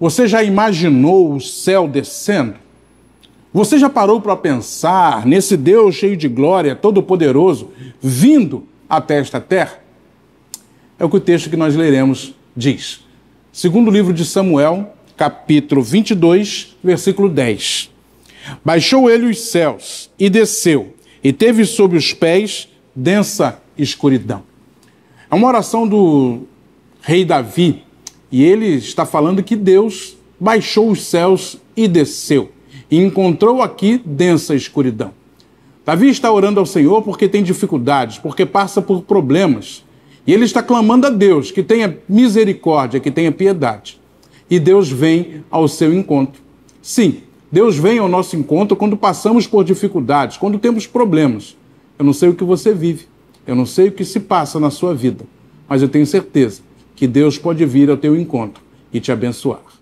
Você já imaginou o céu descendo? Você já parou para pensar nesse Deus cheio de glória, todo-poderoso, vindo até esta terra? É o que o texto que nós leremos diz. Segundo o livro de Samuel, capítulo 22, versículo 10. Baixou ele os céus e desceu, e teve sob os pés densa escuridão. É uma oração do rei Davi, e ele está falando que Deus baixou os céus e desceu, e encontrou aqui densa escuridão. Davi está orando ao Senhor porque tem dificuldades, porque passa por problemas. E ele está clamando a Deus que tenha misericórdia, que tenha piedade. E Deus vem ao seu encontro. Sim, Deus vem ao nosso encontro quando passamos por dificuldades, quando temos problemas. Eu não sei o que você vive, eu não sei o que se passa na sua vida, mas eu tenho certeza que Deus pode vir ao teu encontro e te abençoar.